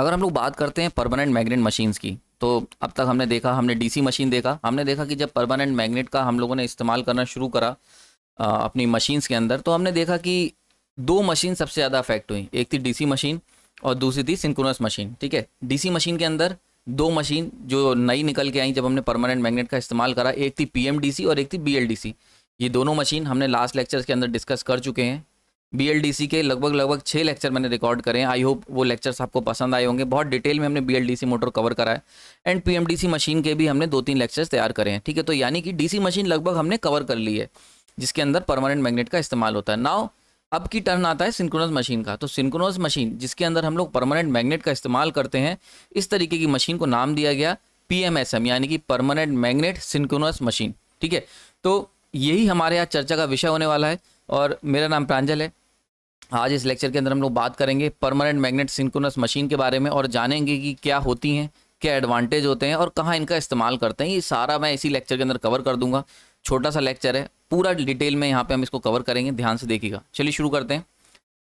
अगर हम लोग बात करते हैं परमानेंट मैग्नेट मशीन्स की तो अब तक हमने देखा हमने डीसी मशीन देखा हमने देखा कि जब परमानेंट मैग्नेट का हम लोगों ने इस्तेमाल करना शुरू करा आ, अपनी मशीन्स के अंदर तो हमने देखा कि दो मशीन सबसे ज़्यादा अफेक्ट हुई एक थी डीसी मशीन और दूसरी थी सिंक्रोनस मशीन ठीक है डीसी मशीन के अंदर दो मशीन जो नई निकल के आई जब हमने परमानेंट मैग्नेट का इस्तेमाल करा एक थी पीएमडीसी और एक थी बीएलडीसी ये दोनों मशीन हमने लास्ट लेक्चर्स के अंदर डिस्कस कर चुके हैं बी के लगभग लगभग छः लेक्चर मैंने रिकॉर्ड करें आई होप वो लेक्चर्स आपको पसंद आए होंगे बहुत डिटेल में हमने बी मोटर कवर करा है एंड पी मशीन के भी हमने दो तीन लेक्चर्स तैयार करें हैं ठीक है तो यानी कि डी मशीन लगभग हमने कवर कर ली है जिसके अंदर परमानेंट मैग्नेट का इस्तेमाल होता है नाव अब की टर्न आता है सिंक्रोनस मशीन का तो सिंक्रोनस मशीन जिसके अंदर हम लोग परमानेंट मैग्नेट का इस्तेमाल करते हैं इस तरीके की मशीन को नाम दिया गया पीएमएसएम यानी कि परमानेंट मैग्नेट सिंक्रोनस मशीन ठीक है तो यही हमारे यहाँ चर्चा का विषय होने वाला है और मेरा नाम प्रांजल है आज इस लेक्चर के अंदर हम लोग बात करेंगे परमानेंट मैग्नेट सिंकोनस मशीन के बारे में और जानेंगे कि क्या होती हैं क्या एडवांटेज होते हैं और कहाँ इनका इस्तेमाल करते हैं ये सारा मैं इसी लेक्चर के अंदर कवर कर दूंगा छोटा सा लेक्चर है पूरा डिटेल में यहाँ पे हम इसको कवर करेंगे ध्यान से देखिएगा चलिए शुरू करते हैं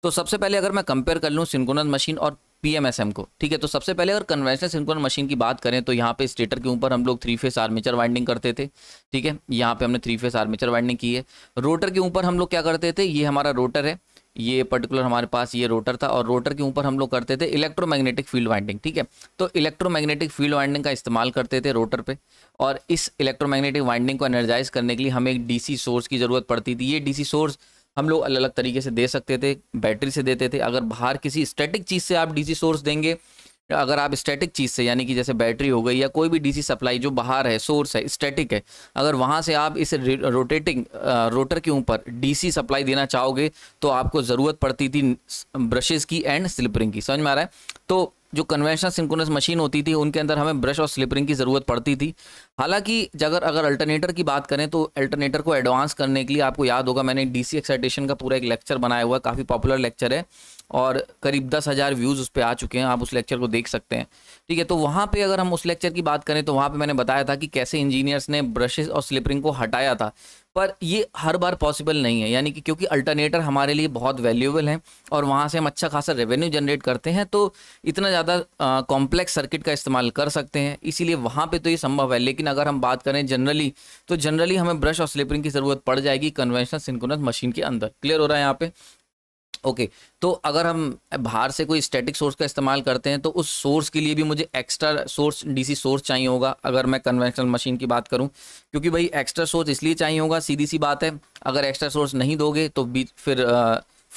तो सबसे पहले अगर मैं कंपेयर कर लूँ सिंकोनस मशीन और पीएमएसएम को ठीक है तो सबसे पहले अगर कन्वेंशनल सिंकोनस मशीन की बात करें तो यहाँ पे स्टेटर के ऊपर हम लोग थ्री फेस आर्मेचर वाइंडिंग करते थे ठीक है यहाँ पे हमने थ्री फेस आर्मेचर वाइंडिंग की है रोटर के ऊपर हम लोग क्या करते थे ये हमारा रोटर है ये पर्टिकुलर हमारे पास ये रोटर था और रोटर के ऊपर हम लोग करते थे इलेक्ट्रोमैग्नेटिक फील्ड वाइंडिंग ठीक है तो इलेक्ट्रोमैग्नेटिक फील्ड वाइंडिंग का इस्तेमाल करते थे रोटर पे और इस इलेक्ट्रोमैग्नेटिक वाइंडिंग को एनर्जाइज करने के लिए हमें एक डीसी सोर्स की ज़रूरत पड़ती थी ये डीसी सोर्स हम लोग अलग अलग तरीके से दे सकते थे बैटरी से देते थे अगर बाहर किसी स्टेटिक चीज़ से आप डी सोर्स देंगे अगर आप स्टैटिक चीज़ से यानी कि जैसे बैटरी हो गई या कोई भी डीसी सप्लाई जो बाहर है सोर्स है स्टैटिक है अगर वहाँ से आप इस रोटेटिंग रोटर के ऊपर डीसी सप्लाई देना चाहोगे तो आपको ज़रूरत पड़ती थी ब्रशेज़ की एंड स्लिपरिंग की समझ में आ रहा है तो जो कन्वेंशनल सिंक्रोनस मशीन होती थी उनके अंदर हमें ब्रश और स्लिपरिंग की ज़रूरत पड़ती थी हालांकि अगर अगर अल्टरनेटर की बात करें तो अल्टरनेटर को एडवांस करने के लिए आपको याद होगा मैंने डी सी एक्साइटेशन का पूरा एक लेक्चर बनाया हुआ है काफ़ी पॉपुलर लेक्चर है और करीब दस हज़ार व्यूज़ उस पर आ चुके हैं आप उस लेक्चर को देख सकते हैं ठीक है तो वहाँ पर अगर हम उस लेक्चर की बात करें तो वहाँ पर मैंने बताया था कि कैसे इंजीनियर्स ने ब्रशेज और स्लिपरिंग को हटाया था पर ये हर बार पॉसिबल नहीं है यानी कि क्योंकि अल्टरनेटर हमारे लिए बहुत वैल्यूएबल हैं और वहाँ से हम अच्छा खासा रेवेन्यू जनरेट करते हैं तो इतना ज़्यादा कॉम्प्लेक्स सर्किट का इस्तेमाल कर सकते हैं इसीलिए वहाँ पे तो ये संभव है लेकिन अगर हम बात करें जनरली तो जनरली हमें ब्रश और स्लिपरिंग की ज़रूरत पड़ जाएगी कन्वेंशनल सिंकोनस मशीन के अंदर क्लियर हो रहा है यहाँ पर ओके okay, तो अगर हम बाहर से कोई स्टैटिक सोर्स का इस्तेमाल करते हैं तो उस सोर्स के लिए भी मुझे एक्स्ट्रा सोर्स डीसी सोर्स चाहिए होगा अगर मैं कन्वेंशनल मशीन की बात करूं क्योंकि भाई एक्स्ट्रा सोर्स इसलिए चाहिए होगा सीधी सी बात है अगर एक्स्ट्रा सोर्स नहीं दोगे तो भी फिर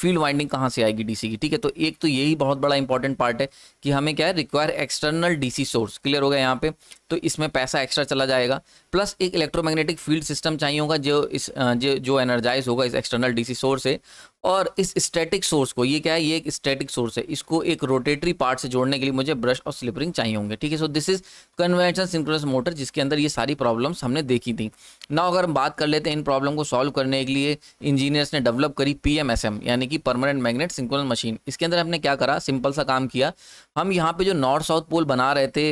फील्ड वाइंडिंग कहाँ से आएगी डीसी की ठीक है तो एक तो यही बहुत बड़ा इंपॉर्टेंट पार्ट है कि हमें क्या है require external DC source clear हो गया यहाँ पे तो इसमें पैसा एक्स्ट्रा चला जाएगा प्लस एक इलेक्ट्रोमैग्नेटिक फील्ड सिस्टम चाहिए होगा जो इस जो जो एनर्जाइज होगा इस एक्सटर्नल डीसी सोर्स से और इस स्टैटिक सोर्स को ये क्या है ये एक स्टैटिक सोर्स है इसको एक रोटेटरी पार्ट से जोड़ने के लिए मुझे ब्रश और स्लिपरिंग चाहिए होंगे ठीक है so this is convention synchronous motor जिसके अंदर ये सारी प्रॉब्लम्स हमने देखी थी ना अगर हम बात कर लेते हैं इन प्रॉब्लम को सॉल्व करने के लिए इंजीनियर्स ने डेवलप करी पी यानी कि परमानेंट मैग्नेट सिंक्रोनस मशीन इसके अंदर हमने क्या करा सिंपल सा काम किया हम यहाँ पर जो नॉर्थ साउथ पोल बना रहे थे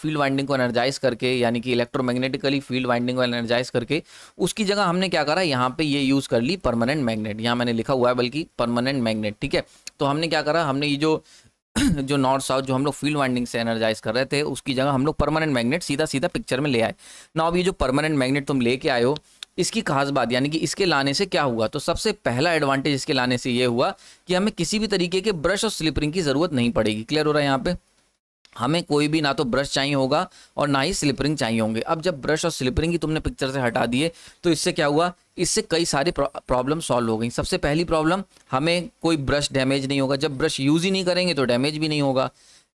फील्ड वाइंडिंग को एनर्जाइज एनर्जाइज करके यानी कि इलेक्ट्रोमैग्नेटिकली फील्ड वाइंडिंग को एनर्जाइज करके उसकी जगह हमने क्या करा यहाँ पे ये यूज़ कर ली परमानेंट मैग्नेट यहाँ मैंने लिखा हुआ है बल्कि परमानेंट मैग्नेट ठीक है तो हमने क्या करा हमने ये जो जो नॉर्थ साउथ जो हम लोग फील्ड वाइंडिंग से एनर्जाइज कर रहे थे उसकी जगह हम लोग परमानेंट मैग्नेट सीधा सीधा पिक्चर में ले आए ना अब ये जो परमानेंट मैग्नेट तुम लेके आए हो इसकी खास बात यानी कि इसके लाने से क्या हुआ तो सबसे पहला एडवांटेज इसके लाने से ये हुआ कि हमें किसी भी तरीके के ब्रश और स्लिपरिंग की ज़रूरत नहीं पड़ेगी क्लियर हो रहा है यहाँ पे हमें कोई भी ना तो ब्रश चाहिए होगा और ना ही स्लिपरिंग चाहिए होंगे अब जब ब्रश और स्लिपरिंग ही तुमने पिक्चर से हटा दिए तो इससे क्या हुआ इससे कई सारी प्रॉब्लम सॉल्व हो गई सबसे पहली प्रॉब्लम हमें कोई ब्रश डैमेज नहीं होगा जब ब्रश यूज़ ही नहीं करेंगे तो डैमेज भी नहीं होगा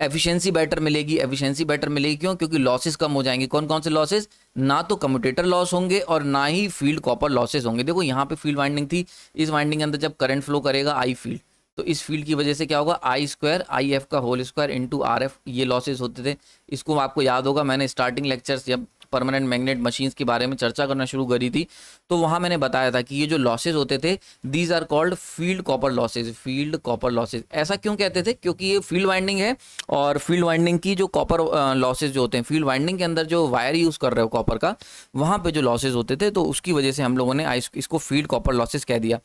एफिशिएंसी बेटर मिलेगी एफिशिएंसी बेटर मिलेगी क्यों क्योंकि लॉसेस कम हो जाएंगे कौन कौन से लॉसेस ना तो कम्यूटेटर लॉस होंगे और ना ही फील्ड कॉपर लॉसेस होंगे देखो यहाँ पे फील्ड वाइंडिंग थी इस वाइंडिंग के अंदर जब करंट फ्लो करेगा आई फील्ड तो इस फील्ड की वजह से क्या होगा आई स्क्वायर आई एफ का whole square into R F ये लॉसेज होते थे इसको आपको याद होगा मैंने स्टार्टिंग लेक्चर्स जब परमानेंट मैग्नेट मशीन्स के बारे में चर्चा करना शुरू करी थी तो वहाँ मैंने बताया था कि ये जो लॉसेज होते थे these are called field copper losses field copper losses ऐसा क्यों कहते थे क्योंकि ये फील्ड वाइंडिंग है और फील्ड वाइंडिंग की जो कॉपर लॉसेज जो होते हैं फील्ड वाइंडिंग के अंदर जो वायर यूज़ कर रहे हो कॉपर का वहाँ पर जो लॉसेज होते थे तो उसकी वजह से हम लोगों ने इसको फील्ड कॉपर लॉसेज कह दिया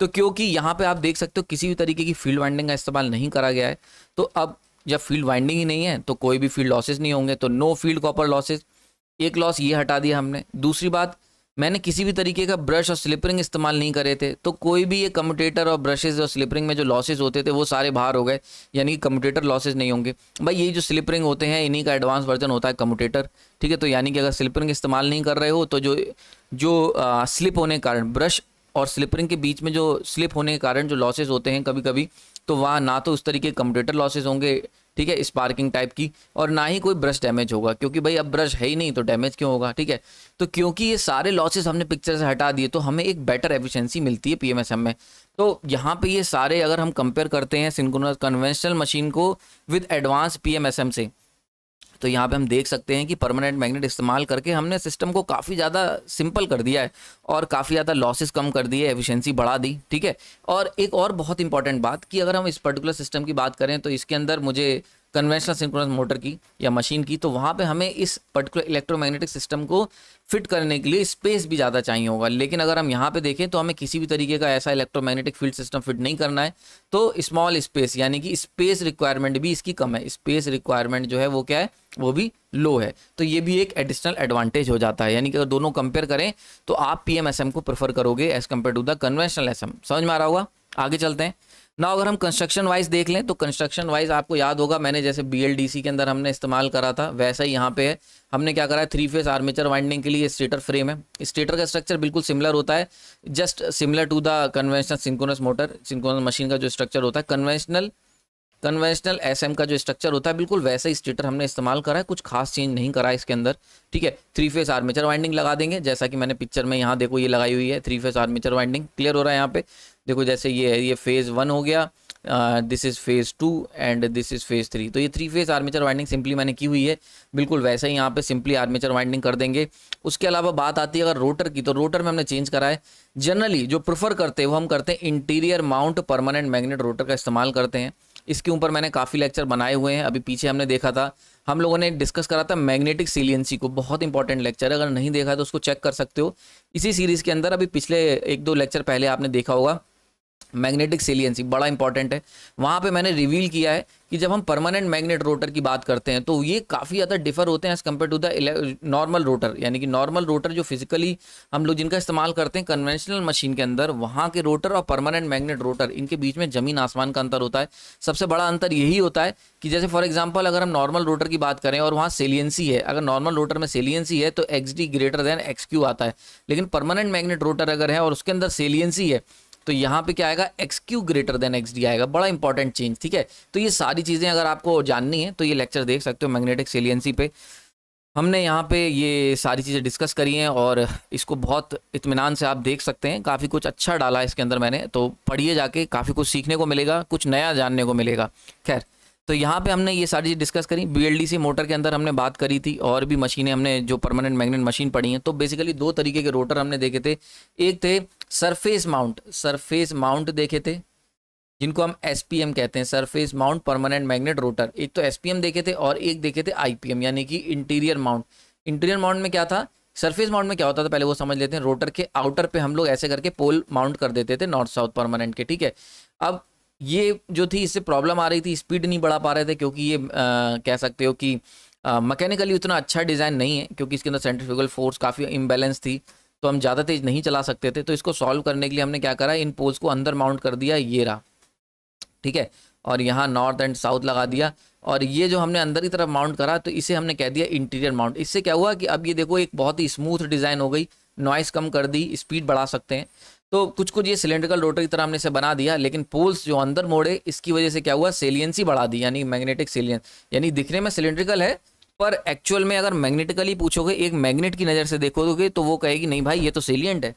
तो क्योंकि यहाँ पे आप देख सकते हो किसी भी तरीके की फील्ड वाइंडिंग का इस्तेमाल नहीं करा गया है तो अब जब फील्ड वाइंडिंग ही नहीं है तो कोई भी फील्ड लॉसेज नहीं होंगे तो नो फील्ड कॉपर लॉसेज एक लॉस ये हटा दिया हमने दूसरी बात मैंने किसी भी तरीके का ब्रश और स्लिपरिंग इस्तेमाल नहीं करे थे तो कोई भी ये कम्यूटेटर और ब्रशेज और स्लिपरिंग में जो लॉसेज होते थे वो सारे बाहर हो गए यानी कि कम्यूटेटर लॉसेज नहीं होंगे भाई ये जो स्लिपरिंग होते हैं इन्हीं का एडवांस वर्जन होता है कम्यूटेटर ठीक है तो यानी कि अगर स्लिपरिंग इस्तेमाल नहीं कर रहे हो तो जो जो आ, स्लिप होने के कारण ब्रश और स्लिपरिंग के बीच में जो स्लिप होने के कारण जो लॉसेज होते हैं कभी कभी तो वहाँ ना तो उस तरीके कंप्यूटर लॉसेज होंगे ठीक है स्पार्किंग टाइप की और ना ही कोई ब्रश डैमेज होगा क्योंकि भाई अब ब्रश है ही नहीं तो डैमेज क्यों होगा ठीक है तो क्योंकि ये सारे लॉसेस हमने पिक्चर से हटा दिए तो हमें एक बेटर एफिशिएंसी मिलती है पीएमएसएम में तो यहाँ पे ये सारे अगर हम कंपेयर करते हैं सिंक्रोनस कन्वेंशनल मशीन को विद एडवांस पी से तो यहाँ पे हम देख सकते हैं कि परमानेंट मैग्नेट इस्तेमाल करके हमने सिस्टम को काफ़ी ज़्यादा सिंपल कर दिया है और काफ़ी ज़्यादा लॉसेस कम कर दिए एफिशिएंसी बढ़ा दी ठीक है और एक और बहुत इंपॉर्टेंट बात कि अगर हम इस पर्टिकुलर सिस्टम की बात करें तो इसके अंदर मुझे कन्वेंशनल सिंक्रोनस मोटर की या मशीन की तो वहाँ पे हमें इस पर्टिकुलर इलेक्ट्रोमैग्नेटिक सिस्टम को फिट करने के लिए स्पेस भी ज़्यादा चाहिए होगा लेकिन अगर हम यहाँ पे देखें तो हमें किसी भी तरीके का ऐसा इलेक्ट्रोमैग्नेटिक फील्ड सिस्टम फिट नहीं करना है तो स्मॉल स्पेस यानी कि स्पेस रिक्वायरमेंट भी इसकी कम है स्पेस रिक्वायरमेंट जो है वो क्या है वो भी लो है तो ये भी एक एडिशनल एडवांटेज हो जाता है यानी कि अगर दोनों कंपेयर करें तो आप पी को प्रेफर करोगे as compare to the conventional S समझ में आ रहा होगा आगे चलते हैं ना अगर हम कंस्ट्रक्शन वाइज देख लें तो कंस्ट्रक्शन वाइज आपको याद होगा मैंने जैसे बी के अंदर हमने इस्तेमाल करा था वैसा ही यहाँ पे है हमने क्या करा है थ्री फेस आर्मेचर वाइंडिंग के लिए स्टेटर फ्रेम है स्टेटर का स्ट्रक्चर बिल्कुल सिमिलर होता है just similar to the conventional synchronous motor synchronous machine का जो स्ट्रक्चर होता है कन्वेंशनल कन्वेंशनल एस का जो स्ट्रक्चर होता है बिल्कुल वैसा ही स्टेटर हमने इस्तेमाल करा है कुछ खास चेंज नहीं करा है इसके अंदर ठीक है थ्री फेस आर्मेचर वाइंडिंग लगा देंगे जैसा कि मैंने पिक्चर में यहाँ देखो ये लगाई हुई है three phase armature winding clear हो रहा है यहाँ पे देखो जैसे ये है ये फेज़ वन हो गया this is phase two and this is phase three तो ये three phase armature winding simply मैंने की हुई है बिल्कुल वैसे ही यहाँ पे सिंपली आर्मेचर वाइंडिंग कर देंगे उसके अलावा बात आती है अगर रोटर की तो रोटर में हमने चेंज करा है जनरली जो प्रेफर करते हैं वो हम करते हैं interior mount permanent magnet rotor का इस्तेमाल करते हैं इसके ऊपर मैंने काफ़ी लेक्चर बनाए हुए हैं अभी पीछे हमने देखा था हम लोगों ने डिस्कस करा था मैग्नेटिक सीलियंसी को बहुत इंपॉर्टेंट लेक्चर है अगर नहीं देखा है तो उसको चेक कर सकते हो इसी सीरीज़ के अंदर अभी पिछले एक दो लेक्चर पहले आपने देखा होगा मैग्नेटिक सेलियंसी बड़ा इंपॉर्टेंट है वहाँ पे मैंने रिवील किया है कि जब हम परमानेंट मैग्नेट रोटर की बात करते हैं तो ये काफ़ी ज़्यादा डिफर होते हैं as compare to the normal rotor यानी कि नॉर्मल रोटर जो फिजिकली हम लोग जिनका इस्तेमाल करते हैं कन्वेंशनल मशीन के अंदर वहाँ के रोटर और परमानेंट मैग्नेट रोटर इनके बीच में ज़मीन आसमान का अंतर होता है सबसे बड़ा अंतर यही होता है कि जैसे फॉर एग्जाम्पल अगर हम नॉर्मल रोटर की बात करें और वहाँ सेलियंसी है अगर नॉर्मल रोटर में सेलियंसी है तो X greater than X Q आता है लेकिन परमानेंट मैग्नेट रोटर अगर है और उसके अंदर सेलियंसी है तो यहाँ पे क्या आएगा X Q greater than X D आएगा बड़ा इंपॉर्टेंट चेंज ठीक है तो ये सारी चीज़ें अगर आपको जाननी है तो ये लेक्चर देख सकते हो मैग्नेटिक सेलियंसी पे हमने यहाँ पे ये सारी चीज़ें डिस्कस करी हैं और इसको बहुत इतमान से आप देख सकते हैं काफ़ी कुछ अच्छा डाला है इसके अंदर मैंने तो पढ़िए जाके काफ़ी कुछ सीखने को मिलेगा कुछ नया जानने को मिलेगा खैर तो यहाँ पे हमने ये सारी चीज़ डिस्कस करी बीएलडीसी मोटर के अंदर हमने बात करी थी और भी मशीनें हमने जो परमानेंट मैग्नेट मशीन पढ़ी हैं तो बेसिकली दो तरीके के रोटर हमने देखे थे एक थे सरफेस माउंट सरफेस माउंट देखे थे जिनको हम एसपीएम कहते हैं surface mount permanent magnet rotor एक तो एसपीएम देखे थे और एक देखे थे आईपीएम यानी कि इंटीरियर माउंट इंटीरियर माउंट में क्या था सरफेस माउंट में क्या होता था पहले वो समझ लेते हैं रोटर के आउटर पे हम लोग ऐसे करके पोल माउंट कर देते थे नॉर्थ साउथ परमानेंट के ठीक है अब ये जो थी इससे प्रॉब्लम आ रही थी स्पीड नहीं बढ़ा पा रहे थे क्योंकि ये आ, कह सकते हो कि मैकेनिकली उतना अच्छा डिज़ाइन नहीं है क्योंकि इसके अंदर सेंट्रीफ्यूगल फोर्स काफ़ी इम्बेलेंस थी तो हम ज़्यादा तेज नहीं चला सकते थे तो इसको सॉल्व करने के लिए हमने क्या करा इन पोल्स को अंदर माउंट कर दिया ये रहा ठीक है और यहाँ नॉर्थ एंड साउथ लगा दिया और ये जो हमने अंदर की तरफ माउंट करा तो इसे हमने कह दिया इंटीरियर माउंट इससे क्या हुआ कि अब ये देखो एक बहुत ही स्मूथ डिज़ाइन हो गई नॉइस कम कर दी स्पीड बढ़ा सकते हैं तो कुछ कुछ ये सिलेंड्रिकल रोटर की तरह हमने इसे बना दिया लेकिन पोल्स जो अंदर मोड़े इसकी वजह से क्या हुआ सेलियंसी बढ़ा दी यानी मैग्नेटिक सेलियंस यानी दिखने में सिलेंड्रिकल है पर एक्चुअल में अगर मैग्नेटिकली पूछोगे एक मैग्नेट की नज़र से देखोगे तो वो कहेगी नहीं भाई ये तो सेलियंट है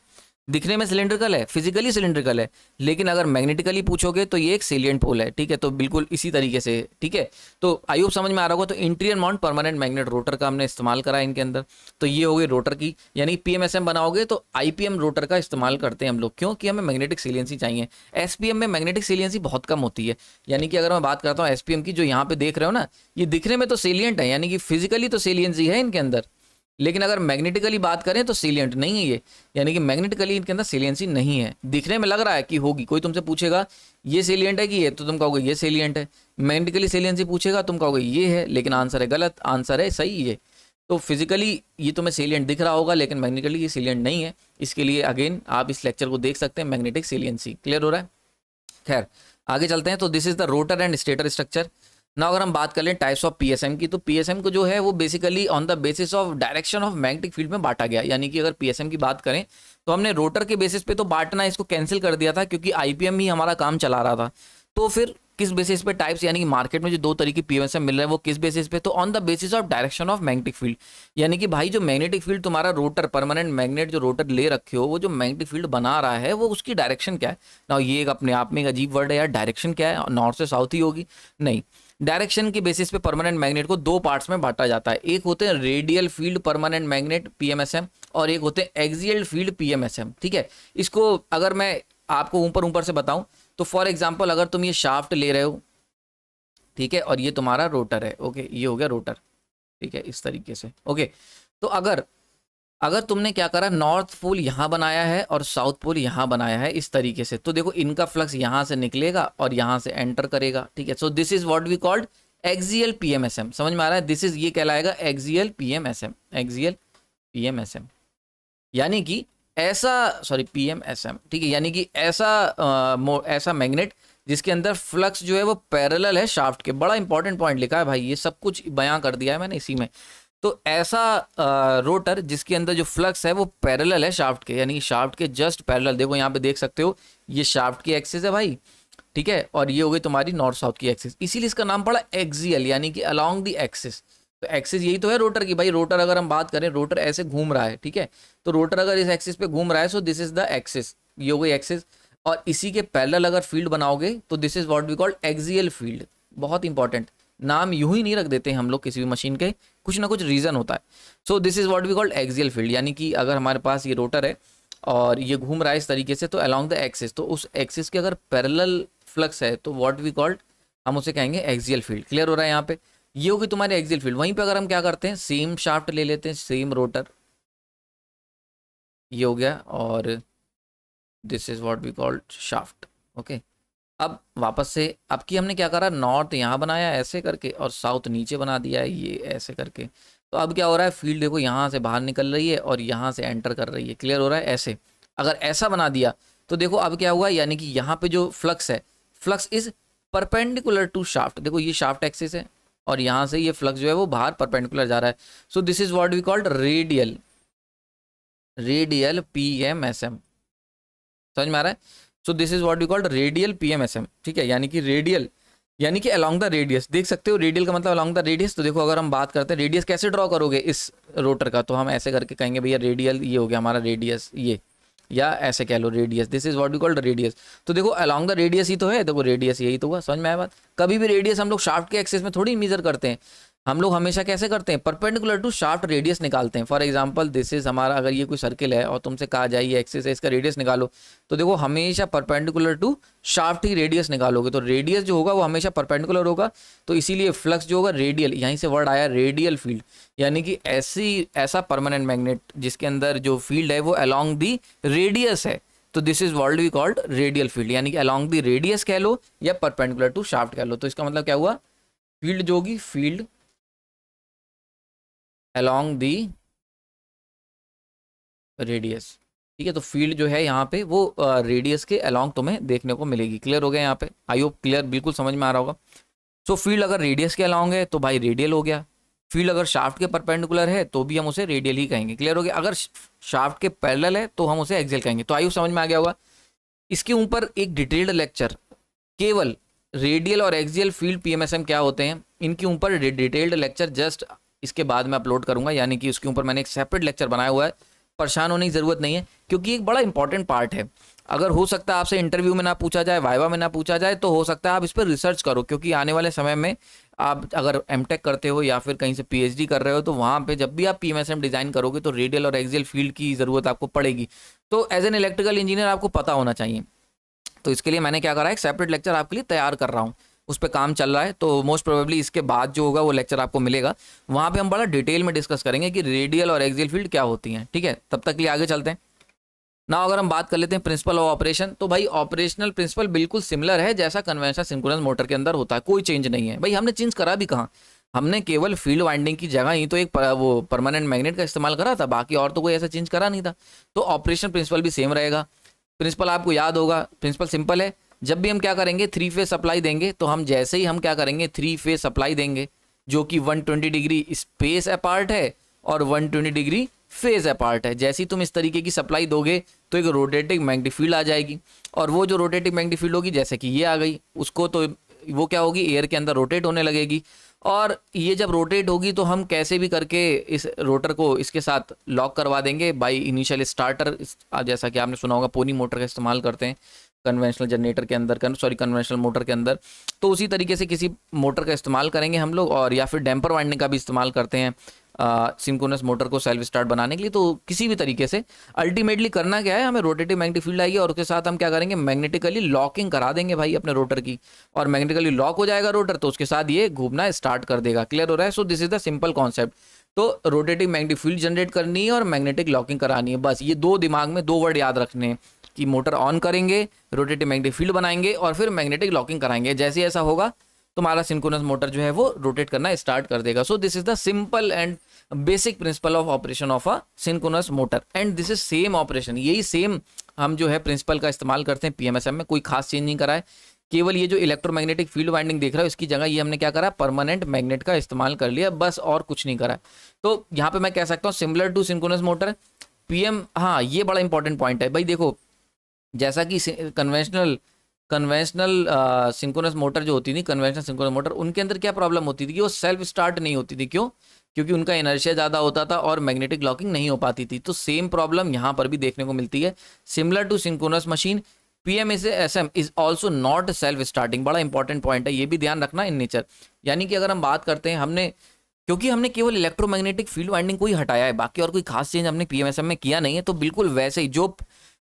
दिखने में सिलेंड्रिकल है फिजिकली सिलेंड्रिकल है लेकिन अगर मैग्नेटिकली पूछोगे तो ये एक सेलियंट पोल है ठीक है तो बिल्कुल इसी तरीके से ठीक है तो आई होप समझ में आ रहा होगा तो interior mount permanent magnet rotor का हमने इस्तेमाल करा इनके अंदर तो ये हो गई रोटर की यानी पी बनाओगे तो आई रोटर का इस्तेमाल करते हैं हम लोग क्योंकि हमें मैग्नेटिक सेलियंसी चाहिए एस में मैग्नेटिक सिलियंसी बहुत कम होती है यानी कि अगर मैं बात करता हूँ एस की जो यहाँ पे देख रहे हो ना ये दिखने में तो सेलियंट है यानी कि फिजिकली तो सेलियंसी है इनके अंदर लेकिन अगर मैग्नेटिकली बात करें तो सीलियंट नहीं है ये यानी कि मैग्नेटिकली इनके अंदर सीलियंसी नहीं है दिखने में लग रहा है कि होगी कोई तुमसे पूछेगा ये सीलियंट है कि ये तो तुम कहोगे ये सीलियंट है मैग्नेटिकली सीलियंसी पूछेगा तुम कहोगे ये है लेकिन आंसर है गलत आंसर है सही ये तो फिजिकली ये तुम्हें सीलियंट दिख रहा होगा लेकिन मैग्नेटिकली ये सीलियंट नहीं है इसके लिए अगेन आप इस लेक्चर को देख सकते हैं मैग्नेटिक सीलियंसी क्लियर हो रहा है खैर आगे चलते हैं तो this is the rotor and stator structure ना अगर हम बात कर लें टाइप्स ऑफ पीएसएम की तो पीएसएम को जो है वो basically on the basis of direction of magnetic field में बांटा गया यानी कि अगर पीएसएम की बात करें तो हमने रोटर के बेसिस पे तो बांटना इसको कैंसिल कर दिया था क्योंकि आईपीएम ही हमारा काम चला रहा था तो फिर किस बेसिस पे टाइप्स यानी कि मार्केट में जो दो तरीके पीएमएसएम मिल रहे हैं वो किस बेसिस पे तो on the basis of direction of magnetic field यानी कि भाई जो मैग्नेटिक फील्ड तुम्हारा रोटर परमानेंट मैग्नेट जो रोटर ले रखे हो वो जो मैग्नेटिक फील्ड बना रहा है वो उसकी डायरेक्शन क्या है ना ये एक अपने आप में एक अजीब वर्ड है यार डायरेक्शन क्या है नॉर्थ से साउथ ही होगी नहीं डायरेक्शन के बेसिस पे परमानेंट मैग्नेट को दो पार्ट्स में बांटा जाता है एक होते हैं radial field permanent magnet PMSM और एक होते हैं एक्जियल फील्ड पीएमएसएम ठीक है इसको अगर मैं आपको ऊपर ऊपर से बताऊं तो फॉर एग्जाम्पल अगर तुम ये शाफ्ट ले रहे हो ठीक है और ये तुम्हारा रोटर है ओके ये हो गया रोटर ठीक है इस तरीके से ओके तो अगर अगर तुमने क्या करा नॉर्थ पोल यहाँ बनाया है और साउथ पोल यहाँ बनाया है इस तरीके से तो देखो इनका फ्लक्स यहाँ से निकलेगा और यहाँ से एंटर करेगा ठीक है so this is what we called S PMSM समझ में आ रहा है दिस इज ये कहलाएगा एक्जीएल पीएमएसएम एक्सियल पीएमएसएम यानी कि ऐसा सॉरी पीएमएसएम ठीक है यानी कि ऐसा आ, ऐसा मैग्नेट जिसके अंदर फ्लक्स जो है वो पैरेलल है शाफ्ट के बड़ा इंपॉर्टेंट पॉइंट लिखा है भाई ये सब कुछ बयां कर दिया है मैंने इसी में तो ऐसा रोटर जिसके अंदर जो फ्लक्स है वो पैरेलल है शाफ्ट के यानी शाफ्ट के जस्ट पैरेलल देखो यहाँ पे देख सकते हो ये शाफ्ट की एक्सेस है भाई ठीक है और ये हो गई तुम्हारी नॉर्थ साउथ की एक्सेस इसीलिए इसका नाम पड़ा एक्सियल यानी कि अलॉन्ग दी एक्सेस तो एक्सिस यही तो है रोटर की भाई रोटर अगर हम बात करें रोटर ऐसे घूम रहा है ठीक है तो रोटर अगर इस एक्सिस पे घूम रहा है so this is the axis ये हो गई एक्सिस और इसी के पैरेलल अगर फील्ड बनाओगे तो this is what we called axial field बहुत इंपॉर्टेंट नाम यूं ही नहीं रख देते हम लोग किसी भी मशीन के कुछ ना कुछ रीज़न होता है so this is what we called axial field यानी कि अगर हमारे पास ये रोटर है और ये घूम रहा है इस तरीके से तो अलॉन्ग द एक्सिस तो उस एक्सिस के अगर पैरल फ्लक्स है तो वॉट वी कॉल्ड हम उसे कहेंगे एक्जियल फील्ड क्लियर हो रहा है यहाँ पे ये होगी तुम्हारी एक्जियल फील्ड वहीं पे अगर हम क्या करते हैं सेम शाफ्ट ले लेते हैं सेम रोटर ये हो गया और this is what we called shaft okay अब वापस से अब की हमने क्या करा नॉर्थ यहाँ बनाया ऐसे करके और साउथ नीचे बना दिया है ये ऐसे करके तो अब क्या हो रहा है फील्ड देखो यहाँ से बाहर निकल रही है और यहाँ से एंटर कर रही है क्लियर हो रहा है ऐसे अगर ऐसा बना दिया तो देखो अब क्या हुआ यानी कि यहाँ पे जो फ्लक्स है flux is perpendicular to shaft देखो ये शाफ्ट एक्सिस है और यहाँ से ये फ्लक्स जो है वो बाहर परपेंडिकुलर जा रहा है so this is what we called radial radial P M S M समझ में आ रहा है so this is what you called radial P M S M ठीक है यानी कि रेडियल यानी कि अलॉन्ग द रेडियस देख सकते हो रेडियल का मतलब अलॉन्ग द रेडियस तो देखो अगर हम बात करते हैं रेडियस कैसे ड्रॉ करोगे इस रोटर का तो हम ऐसे करके कहेंगे भैया रेडियल ये हो गया हमारा रेडियस ये या ऐसे कह लो radius this is what you called radius तो देखो अलॉन्ग द रेडियस ही तो है देखो रेडियस यही तो हुआ समझ में आया बात कभी भी रेडियस हम लोग शाफ्ट के एक्सेस में थोड़ी मेजर करते हैं हम लोग हमेशा कैसे करते हैं परपेंडिकुलर टू शार्ट रेडियस निकालते हैं फॉर एग्जाम्पल दिस इज हमारा अगर ये कोई सर्किल है और तुमसे कहा जाए ये एक्सिस है इसका रेडियस निकालो तो देखो हमेशा परपेंडिकुलर टू शार्फ्ट ही रेडियस निकालोगे तो रेडियस जो होगा वो हमेशा परपेंडिकुलर होगा तो इसीलिए फ्लक्स जो होगा रेडियल यहीं से वर्ड आया रेडियल फील्ड यानी कि ऐसी ऐसा परमानेंट मैग्नेट जिसके अंदर जो फील्ड है वो अलॉन्ग दी रेडियस है तो this is what we called radial field यानी कि अलॉन्ग दी रेडियस कह लो या परपेंडिकुलर टू शार्फ्ट कह लो तो इसका मतलब क्या हुआ फील्ड जो होगी फील्ड अलोंग दी रेडियस ठीक है तो फील्ड जो है यहाँ पे वो रेडियस के अलोंग तुम्हें देखने को मिलेगी क्लियर हो गया यहाँ पे आई होप क्लियर बिल्कुल समझ में आ रहा होगा सो फील्ड अगर रेडियस के अलोंग है तो भाई रेडियल हो गया फील्ड अगर शाफ्ट के परपेंडिकुलर है तो भी हम उसे रेडियल ही कहेंगे क्लियर हो गया अगर शाफ्ट के पैरल है तो हम उसे एक्सेल कहेंगे तो आयु समझ में आ गया होगा इसके ऊपर एक डिटेल्ड लेक्चर केवल रेडियल और एक्सियल फील्ड पीएमएसएम क्या होते हैं इनके ऊपर डिटेल्ड लेक्चर जस्ट इसके बाद मैं अपलोड करूँगा यानी कि उसके ऊपर मैंने एक सेपरेट लेक्चर बनाया हुआ है परेशान होने की ज़रूरत नहीं है क्योंकि एक बड़ा इंपॉर्टेंट पार्ट है अगर हो सकता है आपसे इंटरव्यू में ना पूछा जाए वाइवा में ना पूछा जाए तो हो सकता है आप इस पर रिसर्च करो क्योंकि आने वाले समय में आप अगर एम करते हो या फिर कहीं से पी कर रहे हो तो वहाँ पर जब भी आप पी डिज़ाइन करोगे तो रेडियल और एक्जियल फील्ड की ज़रूरत आपको पड़ेगी तो एज एन इलेक्ट्रिकल इंजीनियर आपको पता होना चाहिए तो इसके लिए मैंने क्या करा एक सेपरेट लेक्चर आपके लिए तैयार कर रहा हूँ उस पर काम चल रहा है तो मोस्ट प्रोबेबली इसके बाद जो होगा वो लेक्चर आपको मिलेगा वहाँ पर हम बड़ा डिटेल में डिस्कस करेंगे कि रेडियल और एक्जिल फील्ड क्या होती हैं ठीक है तब तक लिए आगे चलते हैं ना अगर हम बात कर लेते हैं प्रिंसिपल ऑफ ऑपरेशन तो भाई ऑपरेशनल प्रिंसिपल बिल्कुल सिमिलर है जैसा कन्वेंशनल सिंक्रोनस मोटर के अंदर होता है कोई चेंज नहीं है भाई हमने चेंज करा भी कहाँ हमने केवल फील्ड वाइंडिंग की जगह ही तो एक पर, वो परमानेंट मैग्नेट का इस्तेमाल करा था बाकी और तो कोई ऐसा चेंज करा नहीं था तो ऑपरेशन प्रिंसिपल भी सेम रहेगा प्रिंसिपल आपको याद होगा प्रिंसिपल सिंपल है जब भी हम क्या करेंगे थ्री फेज सप्लाई देंगे तो हम जैसे ही हम क्या करेंगे थ्री फेज सप्लाई देंगे जो कि 120 डिग्री स्पेस अपार्ट है और 120 डिग्री फेज अपार्ट है जैसे ही तुम इस तरीके की सप्लाई दोगे तो एक रोटेटिंग मैग्नेटिक फील्ड आ जाएगी और वो जो रोटेटिंग मैग्नेटिक फील्ड होगी जैसे कि ये आ गई उसको तो वो क्या होगी एयर के अंदर रोटेट होने लगेगी और ये जब रोटेट होगी तो हम कैसे भी करके इस रोटर को इसके साथ लॉक करवा देंगे बाई इनिशियल स्टार्टर जैसा कि आपने सुना होगा पोनी मोटर का इस्तेमाल करते हैं कन्वेंशनल जनरेटर के अंदर सॉरी कन्वेंशनल मोटर के अंदर तो उसी तरीके से किसी मोटर का इस्तेमाल करेंगे हम लोग और या फिर डैम्पर वाइंडिंग का भी इस्तेमाल करते हैं सिंकोनस मोटर को सेल्फ स्टार्ट बनाने के लिए तो किसी भी तरीके से अल्टीमेटली करना क्या है हमें रोटेटिव मैग्नेटिक फील्ड आएगी और उसके साथ हम क्या करेंगे मैग्नेटिकली लॉकिंग करा देंगे भाई अपने रोटर की और मैग्नेटिकली लॉक हो जाएगा रोटर तो उसके साथ ये घूमना स्टार्ट कर देगा क्लियर हो रहा है so this is the simple concept तो रोटेटिव मैग्नेटिक फील्ड जनरेट करनी है और मैग्नेटिक लॉकिंग करानी है बस ये दो दिमाग में दो वर्ड याद रखने हैं कि मोटर ऑन करेंगे रोटेटिव मैग्नेटिक फील्ड बनाएंगे और फिर मैग्नेटिक लॉकिंग कराएंगे जैसे ऐसा होगा तुम्हारा सिंकोनस मोटर जो है वो रोटेट करना स्टार्ट कर देगा so this is the simple and basic principle of operation of a synchronous motor and this is same operation यही सेम हम जो है प्रिंसिपल का इस्तेमाल करते हैं पीएमएसएम में कोई खास चेंज नहीं कराए केवल ये जो इलेक्ट्रोमैग्नेटिक फील्ड वाइंडिंग देख रहा है इसकी जगह ये हमने क्या करा परमानेंट मैग्नेट का इस्तेमाल कर लिया बस और कुछ नहीं करा तो यहाँ पे मैं कह सकता हूँ similar to synchronous motor PM हाँ ये बड़ा इंपॉर्टेंट पॉइंट है भाई देखो जैसा कि कन्वेंशनल कन्वेंशनल सिंकोनस मोटर जो होती थी कन्वेंशनल सिंकोनस मोटर उनके अंदर क्या प्रॉब्लम होती थी कि वो सेल्फ स्टार्ट नहीं होती थी क्यों क्योंकि उनका एनर्शिया ज़्यादा होता था और मैग्नेटिक लॉकिंग नहीं हो पाती थी तो सेम प्रॉब्लम यहाँ पर भी देखने को मिलती है similar to synchronous machine P M S S M is also not self starting बड़ा इंपॉर्टेंट पॉइंट है ये भी ध्यान रखना इन नेचर यानी कि अगर हम बात करते हैं हमने क्योंकि हमने केवल इलेक्ट्रोमैग्नेटिक फील्ड वाइंडिंग को ही हटाया है बाकी और कोई खास चेंज हमने पी एम एम एस में किया नहीं है तो बिल्कुल वैसे ही जो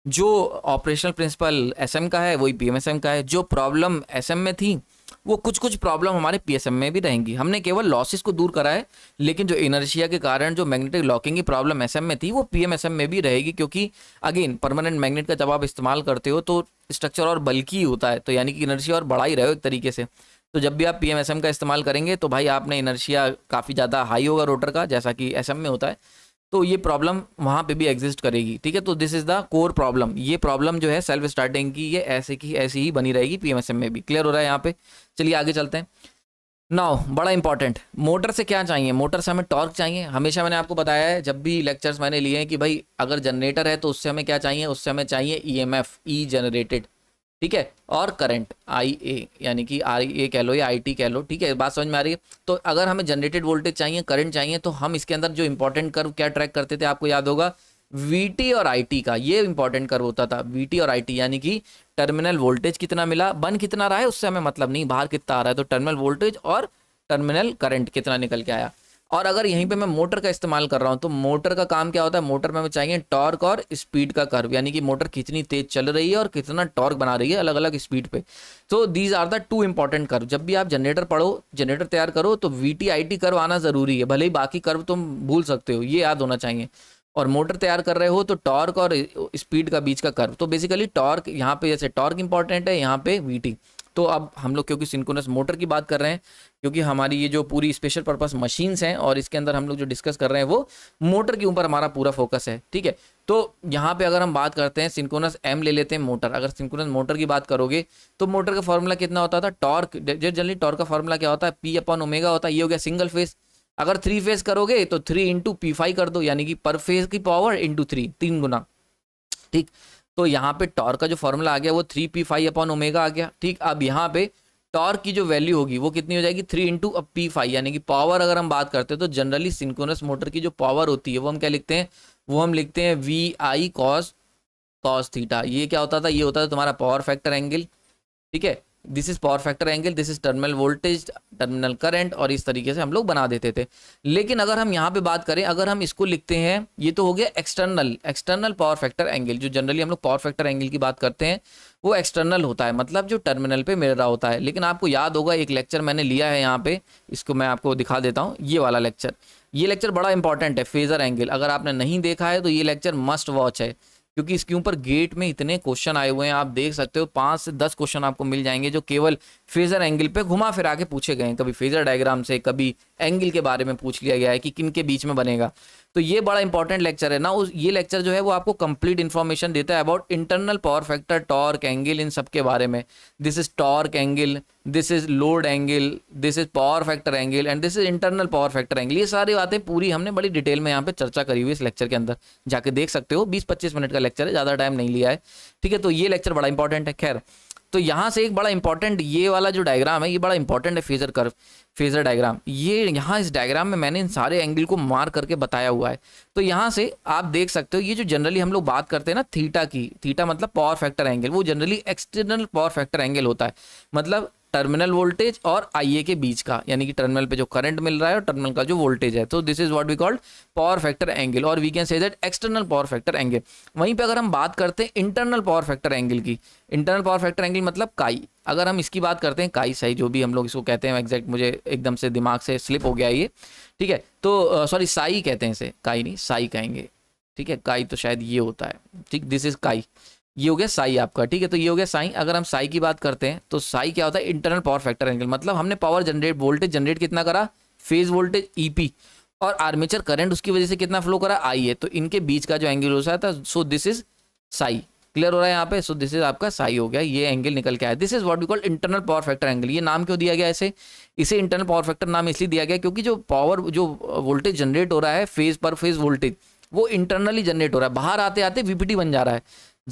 जो ऑपरेशनल प्रिंसिपल एसएम का है वही पीएमएसएम का है जो प्रॉब्लम एसएम में थी वो कुछ कुछ प्रॉब्लम हमारे पीएसएम में भी रहेंगी हमने केवल लॉसेस को दूर करा है लेकिन जो इनर्शिया के कारण जो मैग्नेटिक लॉकिंग की प्रॉब्लम एसएम में थी वो पीएमएसएम में भी रहेगी क्योंकि अगेन परमानेंट मैग्नेट का जब आप इस्तेमाल करते हो तो स्ट्रक्चर और बल्कि होता है तो यानी कि इनर्शिया और बढ़ा ही रहे हो एक तरीके से तो जब भी आप पी का इस्तेमाल करेंगे तो भाई आपने इनर्शिया काफ़ी ज़्यादा हाई होगा रोटर का जैसा कि एस में होता है तो ये प्रॉब्लम वहाँ पे भी एग्जिस्ट करेगी ठीक है तो this is the core problem ये प्रॉब्लम जो है सेल्फ स्टार्टिंग की ये ऐसे की ऐसी ही बनी रहेगी पीएमएसएम में भी क्लियर हो रहा है यहाँ पे चलिए आगे चलते हैं नाउ बड़ा इंपॉर्टेंट मोटर से क्या चाहिए मोटर से हमें टॉर्क चाहिए हमेशा मैंने आपको बताया है जब भी लेक्चर्स मैंने लिए हैं कि भाई अगर जनरेटर है तो उससे हमें क्या चाहिए उससे हमें चाहिए E M F E generated ठीक है और करंट आई ए यानी कि आई ए कह लो या आई टी कह लो ठीक है बात समझ में आ रही है तो अगर हमें जनरेटेड वोल्टेज चाहिए करंट चाहिए तो हम इसके अंदर जो इंपॉर्टेंट कर्व क्या ट्रैक करते थे आपको याद होगा वी और आई का ये इंपॉर्टेंट कर्व होता था वी और आई यानी कि टर्मिनल वोल्टेज कितना मिला बन कितना रहा है उससे हमें मतलब नहीं बाहर कितना आ रहा है तो टर्मिनल वोल्टेज और टर्मिनल करंट कितना निकल के आया और अगर यहीं पे मैं मोटर का इस्तेमाल कर रहा हूँ तो मोटर का काम क्या होता है मोटर में हमें चाहिए टॉर्क और स्पीड का कर्व यानी कि मोटर कितनी तेज चल रही है और कितना टॉर्क बना रही है अलग अलग स्पीड पे तो these are the two important curve जब भी आप जनरेटर पढ़ो जनरेटर तैयार करो तो वी टी कर्व आना ज़रूरी है भले ही बाकी कर्व तुम भूल सकते हो ये याद होना चाहिए और मोटर तैयार कर रहे हो तो टॉर्क और स्पीड का बीच का कर्व तो बेसिकली टॉर्क यहाँ पे जैसे टॉर्क इंपॉर्टेंट है यहाँ पे वी टी तो अब हम लोग क्योंकि सिंकोनस मोटर की बात कर रहे हैं क्योंकि हमारी ये जो पूरी स्पेशल पर्पस मशीन्स हैं और इसके अंदर हम लोग जो डिस्कस कर रहे हैं वो मोटर के ऊपर हमारा पूरा फोकस है ठीक है तो यहाँ पे अगर हम बात करते हैं सिंकोनस एम ले लेते हैं मोटर अगर सिंकोनस मोटर की बात करोगे तो मोटर का फॉर्मूला कितना होता था टॉर्क जनरली टॉर्क का फॉर्मूला क्या होता है पी अपॉन ओमेगा होता है ये हो गया सिंगल फेज अगर थ्री फेज करोगे तो थ्री इंटू पी फाइव कर दो यानी कि पर फेज की पावर इंटू थ्री तीन गुना ठीक तो यहाँ पे टॉर्क का जो फॉर्मूला आ गया वो three P five upon omega आ गया ठीक अब यहाँ पे टॉर्क की जो वैल्यू होगी वो कितनी हो जाएगी थ्री इंटू पी फाइव यानी कि पावर अगर हम बात करते हैं तो जनरली सिंकोनस मोटर की जो पावर होती है वो हम क्या लिखते हैं वो हम लिखते हैं V I cos cos theta ये क्या होता था ये होता था तुम्हारा पावर फैक्टर एंगल ठीक है this is power factor angle this is terminal voltage terminal current और इस तरीके से हम लोग बना देते थे लेकिन अगर हम यहाँ पे बात करें अगर हम इसको लिखते हैं ये तो हो गया external external power factor angle जो जनरली हम लोग पावर फैक्टर एंगल की बात करते हैं वो एक्सटर्नल होता है मतलब जो टर्मिनल पे मिल रहा होता है लेकिन आपको याद होगा एक लेक्चर मैंने लिया है यहाँ पे इसको मैं आपको दिखा देता हूँ ये वाला लेक्चर ये लेक्चर बड़ा इंपॉर्टेंट है फेजर एंगल अगर आपने नहीं देखा है तो ये लेक्चर मस्ट वॉच है क्योंकि इसके ऊपर गेट में इतने क्वेश्चन आए हुए हैं आप देख सकते हो पाँच से दस क्वेश्चन आपको मिल जाएंगे जो केवल फेजर एंगल पे घुमा फिरा के पूछे गए हैं कभी फेजर डायग्राम से कभी एंगल के बारे में पूछ लिया गया है कि किन के बीच में बनेगा तो ये बड़ा इंपॉर्टेंट लेक्चर है ना उस ये लेक्चर जो है वो आपको कंप्लीट इन्फॉर्मेशन देता है about internal power factor torque angle इन सब के बारे में this is torque angle this is load angle this is power factor angle and this is internal power factor angle ये सारी बातें पूरी हमने बड़ी डिटेल में यहाँ पे चर्चा करी हुई इस लेक्चर के अंदर जाके देख सकते हो बीस पच्चीस मिनट का लेक्चर है ज़्यादा टाइम नहीं लिया है ठीक है तो ये लेक्चर बड़ा इंपॉर्टेंट है खैर तो यहाँ से एक बड़ा इंपॉर्टेंट ये वाला जो डायग्राम है ये बड़ा इंपॉर्टेंट है फेजर कर्व फेजर डायग्राम ये यहाँ इस डायग्राम में मैंने इन सारे एंगल को मार करके बताया हुआ है तो यहाँ से आप देख सकते हो ये जो जनरली हम लोग बात करते हैं ना थीटा की थीटा मतलब पावर फैक्टर एंगल वो generally external power factor angle होता है मतलब टर्मिनल वोल्टेज और आई के बीच का यानी कि टर्मिनल पे जो करंट मिल रहा है और टर्मिनल का जो वोल्टेज है तो this is what we called power factor angle और we can say that external power factor angle वहीं पे अगर हम बात करते हैं इंटरनल पावर फैक्टर एंगल की इंटरनल पावर फैक्टर एंगल मतलब काई अगर हम इसकी बात करते हैं काई साई जो भी हम लोग इसको कहते हैं एग्जैक्ट मुझे एकदम से दिमाग से स्लिप हो गया ये ठीक है तो सॉरी साई कहते हैं इसे काई नहीं साई कहेंगे ठीक है काई तो शायद ये होता है ठीक दिस इज काई ये हो गया साई आपका ठीक है तो ये हो गया साई अगर हम साई की बात करते हैं तो साई क्या होता है इंटरनल पावर फैक्टर एंगल मतलब हमने पावर जनरेट वोल्टेज जनरेट कितना करा फेज वोल्टेज ईपी और आर्मेचर करंट उसकी वजह से कितना फ्लो करा आई है तो इनके बीच का जो एंगल हो रहा था so this is psi clear हो रहा है यहाँ पे सो दिस इज आपका साई हो गया ये एंगल निकल के आया this is what we call internal power factor angle ये नाम क्यों दिया गया ऐसे इसे इंटरनल पावर फैक्टर नाम इसलिए दिया गया क्योंकि जो पावर जो वोल्टेज जनरेट हो रहा है फेज पर फेज वोल्टेज वो इंटरनली जनरेट हो रहा है बाहर आते आते वीपीटी बन जा रहा है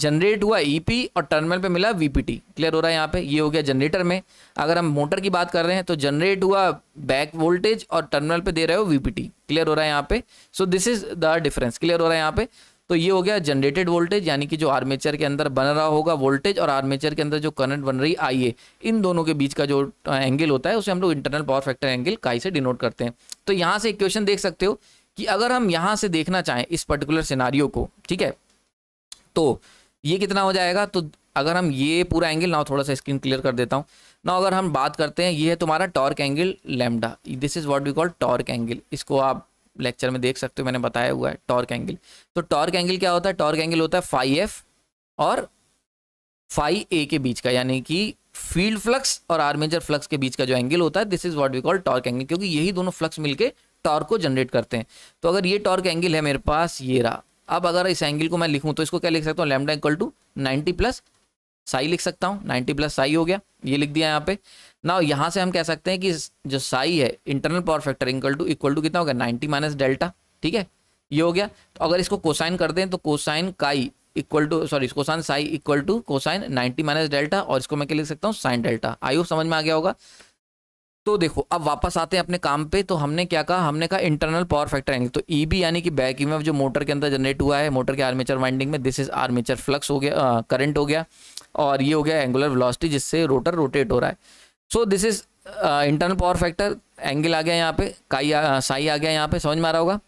जनरेट हुआ ईपी e और टर्मिनल पे मिला वीपीटी क्लियर हो रहा है यहाँ पे ये हो गया जनरेटर में अगर हम मोटर की बात कर रहे हैं तो जनरेट हुआ बैक वोल्टेज और टर्मिनल पे दे रहे हो वीपीटी क्लियर हो रहा है यहाँ पे so this is the difference clear हो रहा है यहाँ पे तो ये हो गया जनरेटेड वोल्टेज यानी कि जो आर्मेचर के अंदर बन रहा होगा वोल्टेज और आर्मेचर के अंदर जो करंट बन रही आई इन दोनों के बीच का जो एंगल होता है उसे हम लोग इंटरनल पावर फैक्टर एंगल काई से डिनोट करते हैं तो यहाँ से इक्वेशन देख सकते हो कि अगर हम यहाँ से देखना चाहें इस पर्टिकुलर सिनारियो को ठीक है तो ये कितना हो जाएगा तो अगर हम ये पूरा एंगल ना थोड़ा सा स्क्रीन क्लियर कर देता हूँ ना अगर हम बात करते हैं ये है तुम्हारा torque angle lambda this is what we call torque angle इसको आप लेक्चर में देख सकते हो मैंने बताया हुआ है टॉर्क एंगल तो टॉर्क एंगल क्या होता है टॉर्क एंगल होता है फाइव एफ और फाइव ए के बीच का यानी कि फील्ड फ्लक्स और आर्मेचर फ्लक्स के बीच का जो एंगल होता है this is what we call torque angle क्योंकि यही दोनों फ्लक्स मिलकर टॉर्क को जनरेट करते हैं तो अगर ये टॉर्क एंगल है मेरे पास ये रहा अब अगर इस एंगल को मैं लिखूं तो इसको क्या लिख सकता हूँ lambda equal to ninety plus psi लिख सकता हूँ नाइन्टी प्लस साई हो गया ये लिख दिया यहाँ पे ना यहाँ से हम कह सकते हैं कि जो साई है internal power factor equal to equal to कितना हो गया नाइन्टी माइनस डेल्टा ठीक है ये हो गया तो अगर इसको कोसाइन कर दें तो cosine chi equal to sorry cosine psi equal to cosine ninety minus delta और इसको मैं क्या लिख सकता हूँ साइन डेल्टा आयु समझ में आ गया होगा तो देखो अब वापस आते हैं अपने काम पे तो हमने क्या कहा हमने कहा इंटरनल पावर फैक्टर एंगल तो ई e बी यानी कि बैक ई जो मोटर के अंदर जनरेट हुआ है मोटर के आर्मेचर वाइंडिंग में दिस इज आर्मेचर फ्लक्स हो गया करंट हो गया और ये हो गया एंगुलर वेलोसिटी जिससे रोटर रोटेट हो रहा है so this is internal power factor angle आ गया यहाँ पे काई आ, साई आ गया यहाँ पे समझ में आ रहा होगा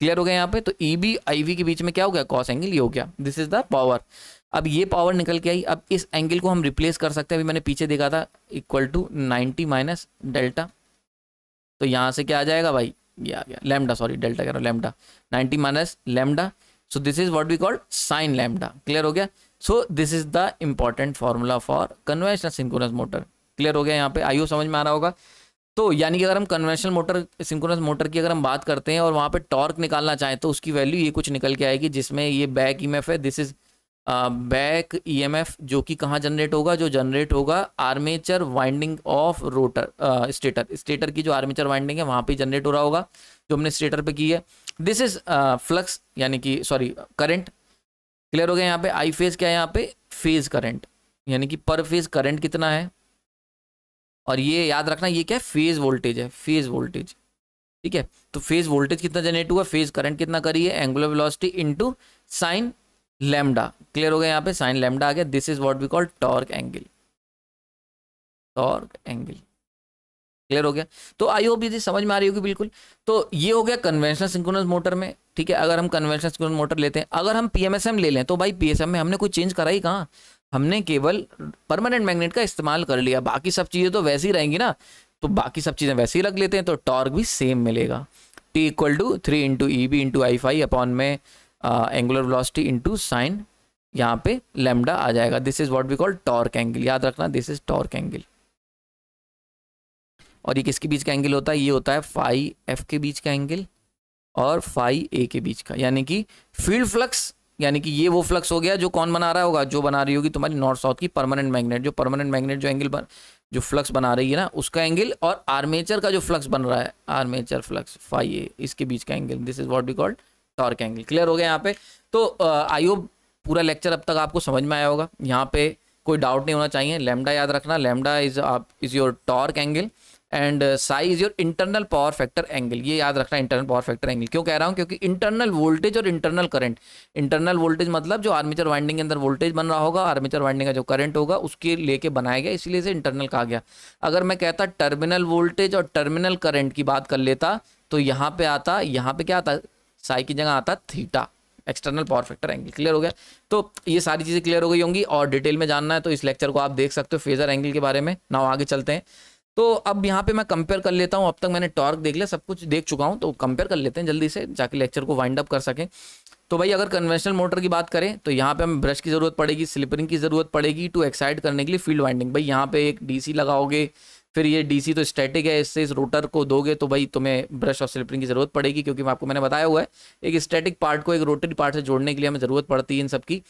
क्लियर हो गया यहाँ पे तो ई बी आई वी के बीच में क्या हो गया कॉस एंगल ये हो गया दिस इज द पावर अब ये पावर निकल के आई अब इस एंगल को हम रिप्लेस कर सकते हैं अभी मैंने पीछे देखा था equal to ninety minus delta तो यहाँ से क्या आ जाएगा भाई ये आ गया लेमडा सॉरी डेल्टा कह रहा हूँ lambda ninety minus lambda so this is what we called sine lambda clear हो गया so this is the important formula for conventional synchronous motor clear हो गया यहाँ पे यू समझ में आ रहा होगा तो यानी कि अगर हम कन्वेंशनल मोटर सिंकोनस मोटर की अगर हम बात करते हैं और वहाँ पे टॉर्क निकालना चाहें तो उसकी वैल्यू ये कुछ निकल के आएगी जिसमें ये बैक ई है दिस इज बैक ईएमएफ जो कि कहाँ जनरेट होगा जो जनरेट होगा armature winding of rotor stator stator की जो आर्मेचर वाइंडिंग है वहाँ पे जनरेट हो रहा होगा जो हमने स्टेटर पे की है दिस इज फ्लक्स यानी कि सॉरी करंट क्लियर हो गया यहाँ पे आई फेज क्या है यहाँ पे फेज करंट यानी कि पर फेज करंट कितना है और ये याद रखना ये क्या है फेज वोल्टेज है फेज वोल्टेज ठीक है तो फेज वोल्टेज कितना जनरेट हुआ फेज करंट कितना करिए angular velocity into sine lambda clear हो गया यहाँ पे साइन लेमडा आ गया this is what we call torque angle torque angle clear हो गया तो आई होप ये समझ में आ रही होगी बिल्कुल तो ये हो गया कन्वेंशनल सिंक्रोनस मोटर में ठीक है अगर हम कन्वेंशनल सिंक्रोनस मोटर लेते हैं अगर हम पीएमएसएम ले लें तो भाई पीएसएम में हमने कोई चेंज कराई कहाँ हमने केवल परमानेंट मैग्नेट का इस्तेमाल कर लिया बाकी सब चीज़ें तो वैसी रहेंगी ना तो बाकी सब चीज़ें वैसे ही रख लेते हैं तो टॉर्क भी सेम मिलेगा T equal to three into E B into I phi upon में एंगुलर वेलोसिटी इनटू साइन यहाँ पे लेमडा आ जाएगा this is what we call torque angle याद रखना दिस इज टॉर्क एंगल और ये किसके बीच का एंगल होता है ये होता है फाई एफ के बीच का एंगल और फाई ए के बीच का यानी कि फील्ड फ्लक्स यानी कि ये वो फ्लक्स हो गया जो कौन बना रहा होगा जो बना रही होगी तुम्हारी नॉर्थ साउथ की परमानेंट मैग्नेट जो परमानेंट मैग्नेट जो एंगल बन जो फ्लक्स बना रही है ना उसका एंगल और आर्मेचर का जो फ्लक्स बन रहा है आर्मेचर फ्लक्स फाई ए इसके बीच का angle this is what we called torque angle clear हो गया यहाँ पे तो आई होप पूरा लेक्चर अब तक आपको समझ में आया होगा यहाँ पे कोई डाउट नहीं होना चाहिए लेमडा याद रखना लेमडा इज आप is your torque angle and psi is your internal power factor angle ये याद रखना इंटरनल पावर फैक्टर एंगल क्यों कह रहा हूँ क्योंकि इंटरनल वोल्टेज और इंटरनल करंट इंटरनल वोल्टेज मतलब जो आर्मीचर वाइंडिंग के अंदर वोल्टेज बन रहा होगा आर्मीचर वाइंडिंग का जो करंट होगा उसके लेके बनाया गया इसलिए इसे इंटरनल कहा गया अगर मैं कहता टर्मिनल वोल्टेज और टर्मिनल करंट की बात कर लेता तो यहाँ पे आता यहाँ पे क्या आता साई की जगह आता theta external power factor angle clear हो गया तो ये सारी चीज़ें क्लियर हो गई होंगी और डिटेल में जानना है तो इस लेक्चर को आप देख सकते हो फेजर एंगल के बारे में ना आगे चलते हैं तो अब यहाँ पे मैं कंपेयर कर लेता हूँ अब तक मैंने टॉर्क देख लिया सब कुछ देख चुका हूँ तो कंपेयर कर लेते हैं जल्दी से जाके लेक्चर को वाइंड अप कर सकें तो भाई अगर कन्वेंशनल मोटर की बात करें तो यहाँ पे हमें ब्रश की ज़रूरत पड़ेगी स्लिपरिंग की ज़रूरत पड़ेगी टू एक्साइड करने के लिए फील्ड वाइंडिंग भाई यहाँ पे एक डीसी लगाओगे फिर ये डीसी तो स्टैटिक है इससे इस रोटर को दोगे तो भाई तुम्हें ब्रश और स्लिपरिंग की जरूरत पड़ेगी क्योंकि मैं आपको मैंने बताया हुआ है एक स्टैटिक पार्ट को एक रोटरी पार्ट से जोड़ने के लिए हमें ज़रूरत पड़ती है इन सबकी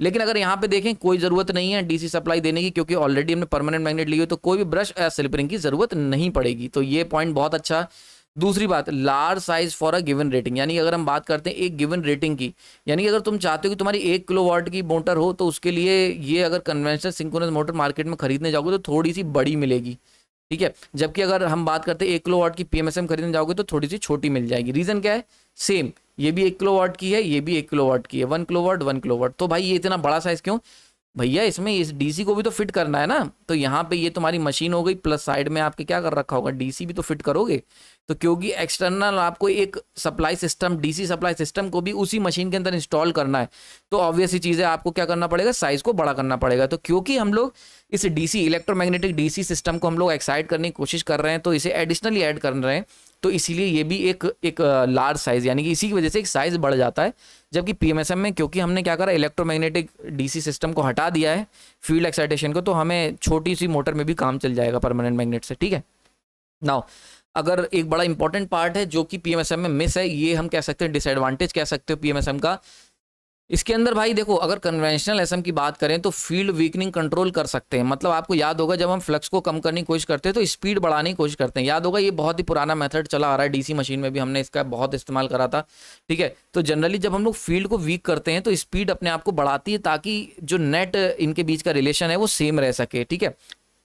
लेकिन अगर यहाँ पे देखें कोई ज़रूरत नहीं है डीसी सप्लाई देने की क्योंकि ऑलरेडी हमने परमानेंट मैग्नेट ली हुई तो कोई भी ब्रश या स्लिपरिंग की ज़रूरत नहीं पड़ेगी तो ये पॉइंट बहुत अच्छा दूसरी बात large size for a given rating यानी अगर हम बात करते हैं एक गिवन रेटिंग की यानी अगर तुम चाहते हो कि तुम्हारी एक किलो वॉट की मोटर हो तो उसके लिए ये अगर कन्वेंशनल सिंकोनस मोटर मार्केट में खरीदने जाओगे तो थोड़ी सी बड़ी मिलेगी ठीक है जबकि अगर हम बात करते हैं एक किलो वाट की पीएमएसएम खरीदने जाओगे तो थोड़ी सी छोटी मिल जाएगी रीजन क्या है सेम ये भी एक किलो वाट की है ये भी एक किलो वाट की है one kilowatt one kilowatt तो भाई ये इतना बड़ा साइज क्यों भैया इसमें इस डीसी को भी तो फिट करना है ना तो यहाँ पे ये तुम्हारी मशीन हो गई प्लस साइड में आपके क्या कर रखा होगा डीसी भी तो फिट करोगे तो क्योंकि एक्सटर्नल आपको एक supply system DC supply system को भी उसी मशीन के अंदर इंस्टॉल करना है तो ऑब्वियसली चीज़ें आपको क्या करना पड़ेगा साइज को बड़ा करना पड़ेगा तो क्योंकि हम लोग इस सी इलेक्ट्रोमैग्नेटिक डी सिस्टम को हम लोग एक्साइड करने की कोशिश कर रहे हैं तो इसे एडिशनली एड कर रहे हैं तो इसीलिए ये भी एक एक लार्ज साइज यानी कि इसी की वजह से एक साइज बढ़ जाता है जबकि पीएमएसएम में क्योंकि हमने क्या करा इलेक्ट्रोमैग्नेटिक डीसी सिस्टम को हटा दिया है फील्ड एक्साइटेशन को तो हमें छोटी सी मोटर में भी काम चल जाएगा परमानेंट मैग्नेट से ठीक है नाउ अगर एक बड़ा इंपॉर्टेंट पार्ट है जो कि पीएमएसएम में मिस है ये हम कह सकते हैं डिसएडवांटेज कह सकते हो पीएमएसएम का इसके अंदर भाई देखो अगर कन्वेंशनल एसएम की बात करें तो फील्ड वीकनिंग कंट्रोल कर सकते हैं मतलब आपको याद होगा जब हम फ्लक्स को कम करने की कोशिश करते हैं तो स्पीड बढ़ाने की कोशिश करते हैं याद होगा ये बहुत ही पुराना मेथड चला आ रहा है डीसी मशीन में भी हमने इसका बहुत इस्तेमाल करा था ठीक है तो जनरली जब हम लोग फील्ड को वीक करते हैं तो स्पीड अपने आप को बढ़ाती है ताकि जो नेट इनके बीच का रिलेशन है वो सेम रह सके ठीक है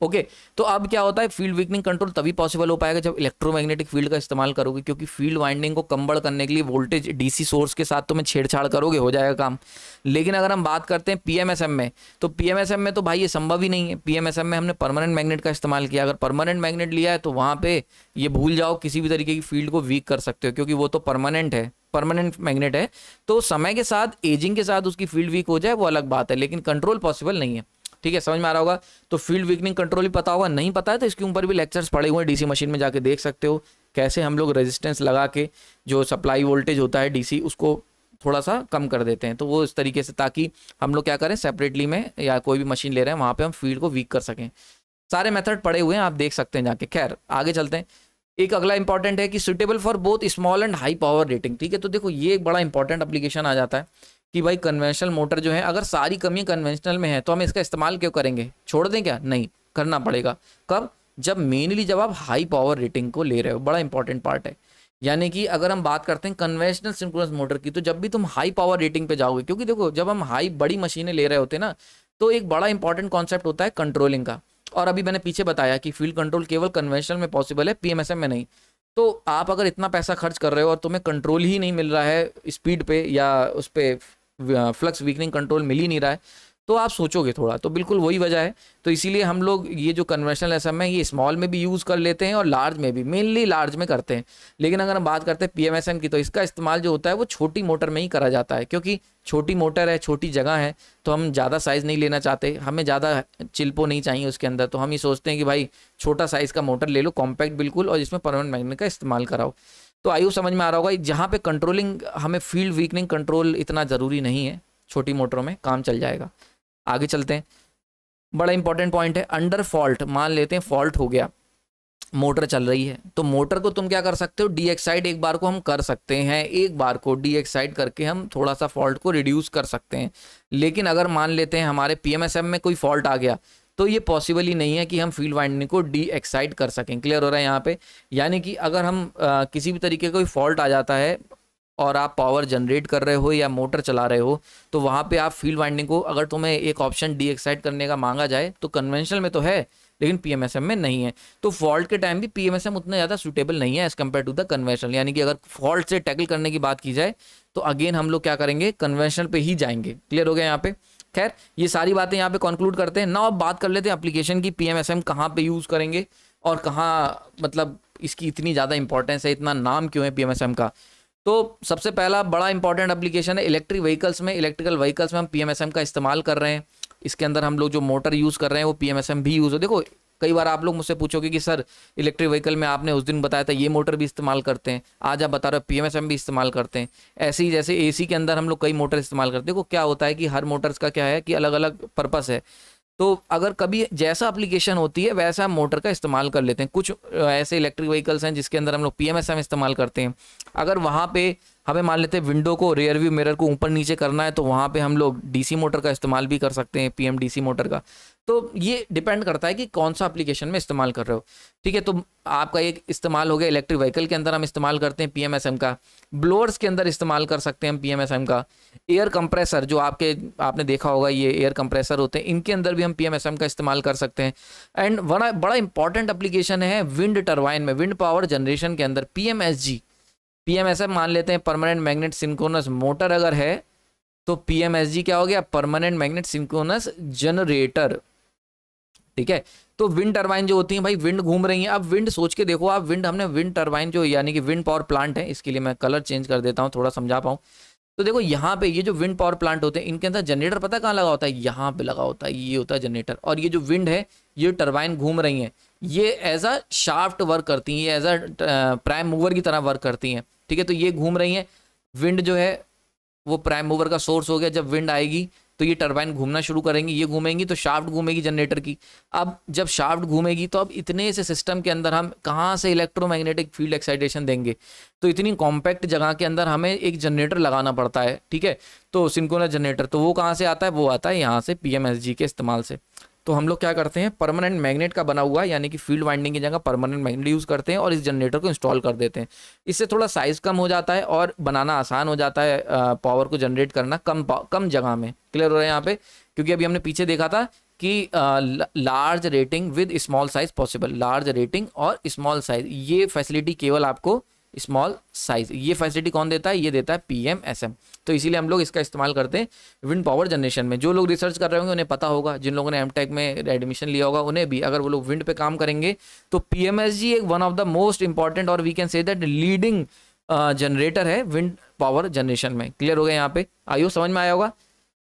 ओके तो अब क्या होता है फील्ड वीकनिंग कंट्रोल तभी पॉसिबल हो पाएगा जब इलेक्ट्रोमैग्नेटिक फील्ड का इस्तेमाल करोगे क्योंकि फील्ड वाइंडिंग को कम्बड़ करने के लिए वोल्टेज डीसी सोर्स के साथ तो मैं छेड़छाड़ करोगे हो जाएगा काम लेकिन अगर हम बात करते हैं पीएमएसएम में तो पीएमएसएम में तो भाई ये संभव ही नहीं है पीएमएसएम में हमने परमानेंट मैग्नेट का इस्तेमाल किया अगर परमानेंट मैग्नेट लिया है तो वहाँ पर ये भूल जाओ किसी भी तरीके की फील्ड को वीक कर सकते हो क्योंकि वो तो परमानेंट है परमानेंट मैग्नेट है तो समय के साथ एजिंग के साथ उसकी फील्ड वीक हो जाए वो अलग बात है लेकिन कंट्रोल पॉसिबल नहीं है ठीक है समझ में आ रहा होगा तो फील्ड वीकनिंग कंट्रोल भी पता होगा नहीं पता है तो इसके ऊपर भी लेक्चर्स पड़े हुए हैं डीसी मशीन में जाके देख सकते हो कैसे हम लोग रेजिस्टेंस लगा के जो सप्लाई वोल्टेज होता है डीसी उसको थोड़ा सा कम कर देते हैं तो वो इस तरीके से ताकि हम लोग क्या करें सेपरेटली में या कोई भी मशीन ले रहे हैं वहाँ पर हम फील्ड को वीक कर सकें सारे मेथड पड़े हुए हैं आप देख सकते हैं जाके खैर आगे चलते हैं एक अगला इंपॉर्टेंट है कि suitable for both small and high power rating ठीक है तो देखो ये एक बड़ा इंपॉर्टेंट अप्लीकेशन आ जाता है कि भाई कन्वेंशनल मोटर जो है अगर सारी कमियाँ कन्वेंशनल में है तो हम इसका इस्तेमाल क्यों करेंगे छोड़ दें क्या नहीं करना पड़ेगा कब जब मेनली जब आप हाई पावर रेटिंग को ले रहे हो बड़ा इंपॉर्टेंट पार्ट है यानी कि अगर हम बात करते हैं कन्वेंशनल सिंक्रोनस मोटर की तो जब भी तुम हाई पावर रेटिंग पे जाओगे क्योंकि देखो जब हम हाई बड़ी मशीनें ले रहे होते हैं ना तो एक बड़ा इंपॉर्टेंट कॉन्सेप्ट होता है कंट्रोलिंग का और अभी मैंने पीछे बताया कि फील्ड कंट्रोल केवल कन्वेंशनल में पॉसिबल है पी में नहीं तो आप अगर इतना पैसा खर्च कर रहे हो और तुम्हें कंट्रोल ही नहीं मिल रहा है स्पीड पे या उस पर फ्लक्स वीकनिंग कंट्रोल मिल ही नहीं रहा है तो आप सोचोगे थोड़ा तो बिल्कुल वही वजह है तो इसीलिए हम लोग ये जो कन्वेंशनल एस एम है ये स्मॉल में भी यूज़ कर लेते हैं और लार्ज में भी मेनली लार्ज में करते हैं लेकिन अगर हम बात करते हैं पीएमएसएम की तो इसका इस्तेमाल जो होता है वो छोटी मोटर में ही करा जाता है क्योंकि छोटी मोटर है छोटी जगह है तो हम ज़्यादा साइज़ नहीं लेना चाहते हमें ज़्यादा चिल्पो नहीं चाहिए उसके अंदर तो हम ये सोचते हैं कि भाई छोटा साइज़ का मोटर ले लो कॉम्पैक्ट बिल्कुल और इसमें परमानेंट मैगनेट का इस्तेमाल कराओ तो आई समझ में आ रहा होगा जहाँ पे कंट्रोलिंग हमें फील्ड वीकनिंग कंट्रोल इतना ज़रूरी नहीं है छोटी मोटरों में काम चल जाएगा आगे चलते हैं बड़ा इंपॉर्टेंट पॉइंट है अंडर फॉल्ट मान लेते हैं फॉल्ट हो गया मोटर चल रही है तो मोटर को तुम क्या कर सकते हो डीएक्साइड एक बार को हम कर सकते हैं एक बार को डीएक्साइड करके हम थोड़ा सा फॉल्ट को रिड्यूस कर सकते हैं लेकिन अगर मान लेते हैं हमारे पीएमएसएम में कोई फॉल्ट आ गया तो ये पॉसिबल ही नहीं है कि हम फील्ड वाइंडिंग को डी एक्साइट कर सकें क्लियर हो रहा है यहाँ पे यानी कि अगर हम आ, किसी भी तरीके का कोई फॉल्ट आ जाता है और आप पावर जनरेट कर रहे हो या मोटर चला रहे हो तो वहाँ पे आप फील्ड वाइंडिंग को अगर तुम्हें एक ऑप्शन डी एक्साइट करने का मांगा जाए तो कन्वेंशनल में तो है लेकिन पी में नहीं है तो फॉल्ट के टाइम भी पी उतना ज़्यादा सुटेबल नहीं है as compare to the conventional यानी कि अगर फॉल्ट से टैकल करने की बात की जाए तो अगेन हम लोग क्या करेंगे कन्वेंशनल पे ही जाएंगे क्लियर हो गया यहाँ पे खैर ये सारी बातें यहाँ पे कंक्लूड करते हैं ना अब बात कर लेते हैं एप्लीकेशन की पीएमएसएम एम कहाँ पर यूज़ करेंगे और कहाँ मतलब इसकी इतनी ज़्यादा इंपॉर्टेंस है इतना नाम क्यों है पीएमएसएम का तो सबसे पहला बड़ा इंपॉर्टेंट एप्लीकेशन है इलेक्ट्रिक व्हीकल्स में इलेक्ट्रिकल व्हीकल्स में हम पी का इस्तेमाल कर रहे हैं इसके अंदर हम लोग जो मोटर यूज़ कर रहे हैं वो पी भी यूज़ हो देखो कई बार आप लोग मुझसे पूछोगे कि सर इलेक्ट्रिक व्हीकल में आपने उस दिन बताया था ये मोटर भी इस्तेमाल करते हैं आज आप बता रहे हो पी भी इस्तेमाल करते हैं ऐसे ही जैसे ए के अंदर हम लोग कई मोटर इस्तेमाल करते हैं क्या होता है कि हर मोटर्स का क्या है कि अलग अलग पर्पस है तो अगर कभी जैसा अप्लीकेशन होती है वैसा हम मोटर का इस्तेमाल कर लेते हैं कुछ ऐसे इलेक्ट्रिक व्हीकल्स हैं जिसके अंदर हम लोग एम इस्तेमाल करते हैं अगर वहाँ पे हमें मान लेते हैं विंडो को रेयर व्यू मिरर को ऊपर नीचे करना है तो वहाँ पे हम लोग डीसी मोटर का इस्तेमाल भी कर सकते हैं पीएमडीसी मोटर का तो ये डिपेंड करता है कि कौन सा एप्लीकेशन में इस्तेमाल कर रहे हो ठीक है तो आपका एक इस्तेमाल हो गया इलेक्ट्रिक व्हीकल के अंदर हम इस्तेमाल करते हैं पीएमएसएम का ब्लोअर्स के अंदर इस्तेमाल कर सकते हैं हम पीएमएसएम का एयर कंप्रेसर जो आपके आपने देखा होगा ये एयर कंप्रेसर होते हैं इनके अंदर भी हम पीएमएसएम का इस्तेमाल कर सकते हैं एंड बड़ा बड़ा इंपॉर्टेंट अप्लीकेशन है विंड टर्वाइन में विंड पावर जनरेशन के अंदर पी एम मान लेते हैं परमानेंट मैग्नेट सिंकोनस मोटर अगर है तो पीएमएसजी क्या हो गया परमानेंट मैग्नेट सिंकोनस जनरेटर ठीक है तो विंड टर्बाइन जो होती है भाई विंड घूम रही है अब विंड सोच के देखो आप विंड हमने विंड टर्बाइन जो यानी कि विंड पावर प्लांट है इसके लिए मैं कलर चेंज कर देता हूँ थोड़ा समझा पाऊँ तो देखो यहाँ पे ये जो विंड पावर प्लांट होते हैं इनके अंदर जनरेटर पता कहाँ लगा होता है यहाँ पे लगा होता है ये होता है जनरेटर और ये जो विंड है ये टर्बाइन घूम रही है ये एज अ शाफ्ट वर्क करती हैं ये एज अ प्राइम मूवर की तरह वर्क करती हैं ठीक है तो ये घूम रही हैं विंड जो है वो प्राइम मूवर का सोर्स हो गया जब विंड आएगी तो ये टर्बाइन घूमना शुरू करेंगी ये घूमेंगी तो शाफ्ट घूमेगी जनरेटर की अब जब शाफ्ट घूमेगी तो अब इतने से सिस्टम के अंदर हम कहाँ से इलेक्ट्रोमैग्नेटिक फील्ड एक्साइटेशन देंगे तो इतनी कॉम्पैक्ट जगह के अंदर हमें एक जनरेटर लगाना पड़ता है ठीक है तो सिंकोनर जनरेटर तो वो कहाँ से आता है वो आता है यहाँ से पी के इस्तेमाल से तो हम लोग क्या करते हैं परमानेंट मैग्नेट का बना हुआ है यानी कि फील्ड वाइंडिंग की जगह परमानेंट मैग्नेट यूज़ करते हैं और इस जनरेटर को इंस्टॉल कर देते हैं इससे थोड़ा साइज़ कम हो जाता है और बनाना आसान हो जाता है पावर को जनरेट करना कम कम जगह में क्लियर हो रहा है यहाँ पे क्योंकि अभी हमने पीछे देखा था कि large rating with small size possible large rating और स्मॉल साइज ये फैसिलिटी केवल आपको स्मॉल साइज ये फैसिलिटी कौन देता है ये देता है एम तो इसीलिए हम लोग इसका इस्तेमाल करते हैं विंड पावर जनरेशन में जो लोग रिसर्च कर रहे होंगे उन्हें पता होगा जिन लोगों ने एम में एडमिशन लिया होगा उन्हें भी अगर वो लोग विंड पे काम करेंगे तो पी एक one of the most important और we can say that leading generator है विंड पावर जनरेशन में क्लियर हो गया यहाँ पे आइयो समझ में आया होगा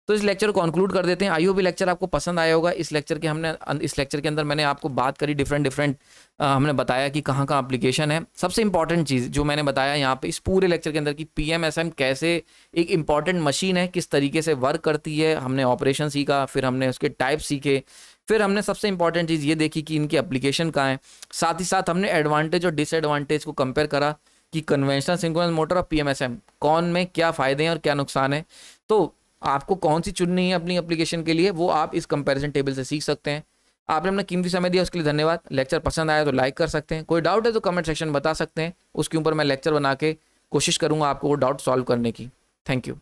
तो इस लेक्चर को कंक्लूड कर देते हैं आई भी लेक्चर आपको पसंद आया होगा इस लेक्चर के हमने इस लेक्चर के अंदर मैंने आपको बात करी डिफरेंट डिफरेंट हमने बताया कि कहाँ कहाँ अप्लीकेशन है सबसे इंपॉर्टेंट चीज़ जो मैंने बताया यहाँ पे इस पूरे लेक्चर के अंदर कि पी कैसे एक इंपॉर्टेंट मशीन है किस तरीके से वर्क करती है हमने ऑपरेशन सीखा फिर हमने उसके टाइप सीखे फिर हमने सबसे इंपॉर्टेंट चीज़ ये देखी कि इनके अप्लीकेशन कहाँ हैं साथ ही साथ हमने एडवांटेज और डिसएडवांटेज को कंपेयर करा कि कन्वेंशनल सिंक्रोनस मोटर और पीएमएसएम कौन में क्या फ़ायदे हैं और क्या नुकसान है तो आपको कौन सी चुननी है अपनी एप्लीकेशन के लिए वो आप इस कंपैरिजन टेबल से सीख सकते हैं आपने अपना कीमती समय दिया उसके लिए धन्यवाद लेक्चर पसंद आया तो लाइक कर सकते हैं कोई डाउट है तो कमेंट सेक्शन बता सकते हैं उसके ऊपर मैं लेक्चर बना के कोशिश करूँगा आपको वो डाउट सॉल्व करने की थैंक यू